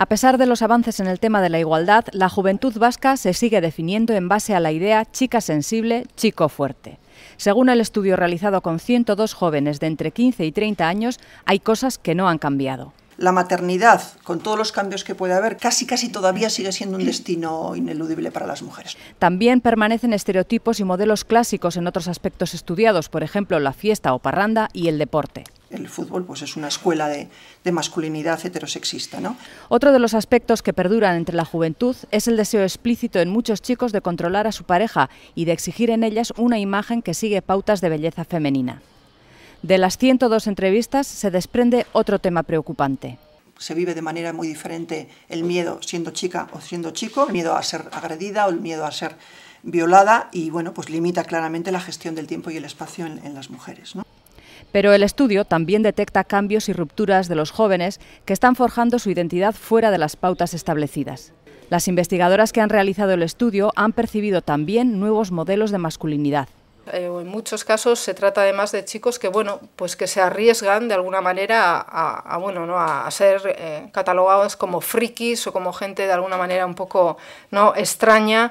A pesar de los avances en el tema de la igualdad, la juventud vasca se sigue definiendo en base a la idea chica sensible, chico fuerte. Según el estudio realizado con 102 jóvenes de entre 15 y 30 años, hay cosas que no han cambiado. La maternidad, con todos los cambios que puede haber, casi casi todavía sigue siendo un destino ineludible para las mujeres. También permanecen estereotipos y modelos clásicos en otros aspectos estudiados, por ejemplo la fiesta o parranda y el deporte el fútbol pues es una escuela de, masculinidad heterosexista. ¿no? Otro de los aspectos que perduran entre la juventud es el deseo explícito en muchos chicos de controlar a su pareja y de exigir en ellas una imagen que sigue pautas de belleza femenina. De las 102 entrevistas se desprende otro tema preocupante se vive de manera muy diferente el miedo siendo chica o siendo chico, el miedo a ser agredida o el miedo a ser violada y bueno, pues limita claramente la gestión del tiempo y el espacio en, en las mujeres. Pero el estudio también detecta cambios y rupturas de los jóvenes que están forjando su identidad fuera de las pautas establecidas. Las investigadoras que han realizado el estudio han percibido también nuevos modelos de masculinidad. Eh, en muchos casos se trata además de chicos que bueno pues que se arriesgan de alguna manera a, ser eh, catalogados como frikis o como gente de alguna manera un poco extraña